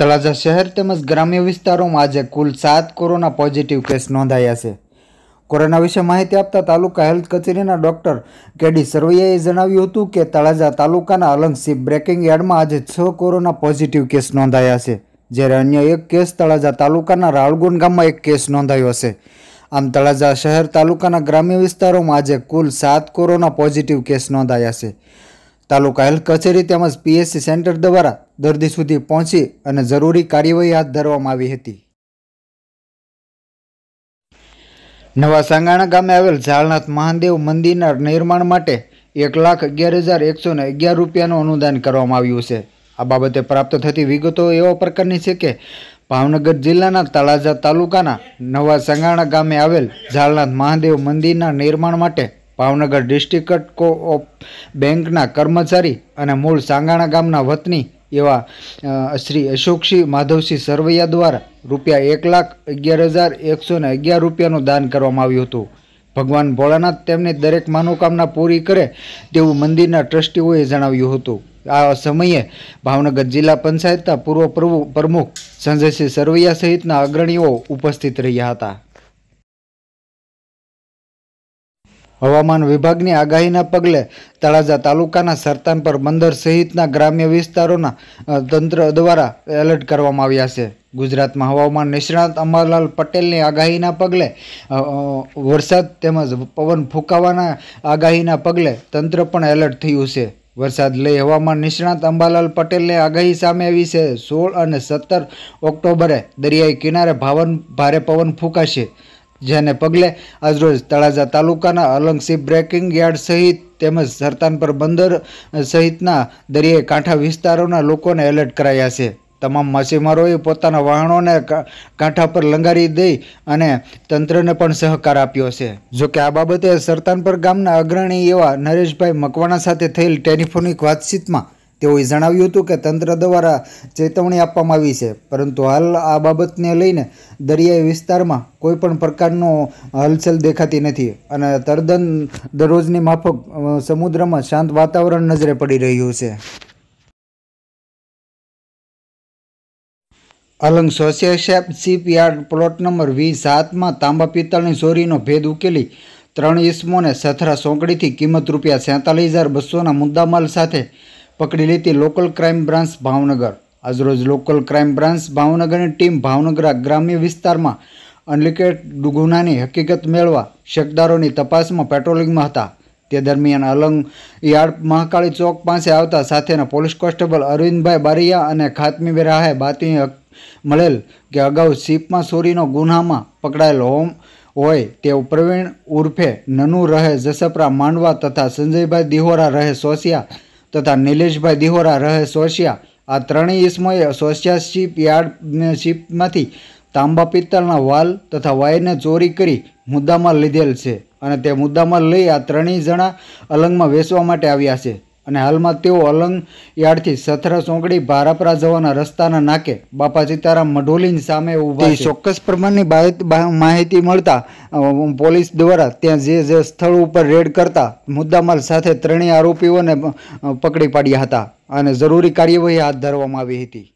તળાજા શહેર તેમજ ગ્રામ્ય વિસ્તારોમાં આજે કુલ સાત કોરોના પોઝિટિવ કેસ નોંધાયા છે કોરોના વિશે માહિતી આપતા તાલુકા હેલ્થ કચેરીના ડોક્ટર કેડી સરવૈયાએ જણાવ્યું હતું કે તળાજા તાલુકાના અલંગસી બ્રેકિંગ યાર્ડમાં આજે છ કોરોના પોઝિટિવ કેસ નોંધાયા છે જ્યારે અન્ય એક કેસ તળાજા તાલુકાના રાળગુણ ગામમાં એક કેસ નોંધાયો છે આમ તળાજા શહેર તાલુકાના ગ્રામ્ય વિસ્તારોમાં આજે કુલ સાત કોરોના પોઝિટિવ કેસ નોંધાયા છે તાલુકા હેલ્થ કચેરી તેમજ પીએસસી સેન્ટર દ્વારા દર્દી સુધી પહોંચી અને જરૂરી કાર્યવાહી હાથ ધરવામાં આવી હતી નવા સાંગાણા ગામે આવેલ ઝાળનાથ મહાદેવ મંદિરના નિર્માણ માટે એક લાખ અગિયાર હજાર એકસો ને અગિયાર રૂપિયાનું અનુદાન કરવામાં આવ્યું છે આ બાબતે પ્રાપ્ત થતી વિગતો એવા પ્રકારની છે કે ભાવનગર જિલ્લાના તળાજા તાલુકાના નવા સંગાણા ગામે આવેલ ઝાલનાથ મહાદેવ મંદિરના નિર્માણ માટે ભાવનગર ડિસ્ટ્રિક્ટ કો ઓફ બેંકના કર્મચારી અને મૂળ સાંગાણા ગામના વતની એવા શ્રી અશોકસિંહ માધવસિંહ સરવૈયા દ્વારા રૂપિયા એક લાખ અગિયાર હજાર એકસો ને અગિયાર રૂપિયાનું દાન કરવામાં આવ્યું હતું ભગવાન ભોળાનાથ તેમની દરેક મનોકામના પૂરી કરે તેવું મંદિરના ટ્રસ્ટીઓએ જણાવ્યું હતું આ સમયે ભાવનગર જિલ્લા પંચાયતના પૂર્વ પ્રમુખ સંજયસિંહ સરવૈયા સહિતના અગ્રણીઓ ઉપસ્થિત રહ્યા હતા હવામાન વિભાગની આગાહીના પગલે તળાજા તાલુકાના સરતાનપર બંદર સહિતના ગ્રામ્ય વિસ્તારોના તંત્ર દ્વારા એલર્ટ કરવામાં આવ્યા છે ગુજરાતમાં હવામાન નિષ્ણાત અમરલાલ પટેલની આગાહીના પગલે વરસાદ તેમજ પવન ફૂંકાવાના આગાહીના પગલે તંત્ર પણ એલર્ટ થયું છે વરસાદ લઈ હવામાન નિષ્ણાત અંબાલાલ પટેલને આગાહી સામે આવી છે સોળ અને સત્તર ઓક્ટોબરે દરિયાઈ કિનારે ભાવન ભારે પવન ફૂંકાશે જેને પગલે આજરોજ તળાજા તાલુકાના અલંગસી બ્રેકિંગ યાર્ડ સહિત તેમજ સરતાનપર બંદર સહિતના દરિયાઈ કાંઠા વિસ્તારોના લોકોને એલર્ટ કરાયા છે તમામ માછીમારોએ પોતાના વહાણોને કાંઠા પર લંગારી દઈ અને તંત્રને પણ સહકાર આપ્યો છે જોકે આ બાબતે સરતાનપર ગામના અગ્રણી એવા નરેશભાઈ મકવાણા સાથે થયેલ ટેલિફોનિક વાતચીતમાં તેઓએ જણાવ્યું હતું કે તંત્ર દ્વારા ચેતવણી આપવામાં આવી છે પરંતુ હાલ આ બાબતને લઈને દરિયાઈ વિસ્તારમાં કોઈ પણ પ્રકારનો હલચલ દેખાતી નથી અને તદ્દન દરરોજની માફક સમુદ્રમાં શાંત વાતાવરણ નજરે પડી રહ્યું છે Alang Sosiya shipyard plot number V સાતમાં તાંબા પિત્તળની ચોરીનો ભેદ ઉકેલી ત્રણ ઇસમોને સથરા સોંકડીથી કિંમત રૂપિયા સેંતાલીસ હજાર બસોના મુદ્દામાલ સાથે પકડી લીધી લોકલ ક્રાઇમ બ્રાન્ચ ભાવનગર આજરોજ લોકલ ક્રાઇમ બ્રાન્ચ ભાવનગરની ટીમ ભાવનગર ગ્રામ્ય વિસ્તારમાં અનલિકેટ ગુનાની હકીકત મેળવા શકદારોની તપાસમાં પેટ્રોલિંગમાં હતા તે દરમિયાન અલંગ યાર્ડ મહાકાળી ચોક પાસે આવતા સાથેના પોલીસ કોન્સ્ટેબલ અરવિંદભાઈ બારિયા અને ખાતમી બેરાહે બાતી મળેલ કે અગાઉ શિપમાં ચોરીનો ગુનામાં પકડાયેલ હોમ હોય તેઓ પ્રવીણ ઉર્ફે નનુ રહે જસપરા માંડવા તથા સંજયભાઈ દિહોરા રહે સોસિયા તથા નિલેશભાઈ દિહોરા રહે સોસિયા આ ત્રણેય ઇસમોએ સોસિયા શીપ યાર્ડ શીપમાંથી તાંબા પિત્તળના વાલ તથા વાયરને ચોરી કરી મુદ્દામાં લીધેલ છે અને તે મુદ્દામાં લઈ આ ત્રણેય જણા અલંગમાં વેચવા માટે આવ્યા છે અને હાલમાં તેઓ અલંગ યાર્ડથી સથરા સોંકડી ભારાપરા જવાના રસ્તાના નાકે બાપા સીતારામ મઢોલીની સામે ઊભા ચોક્કસ પ્રમાણની માહિતી મળતા પોલીસ દ્વારા ત્યાં જે જે સ્થળ ઉપર રેડ કરતા મુદ્દામાલ સાથે ત્રણેય આરોપીઓને પકડી પાડ્યા હતા અને જરૂરી કાર્યવાહી હાથ ધરવામાં આવી હતી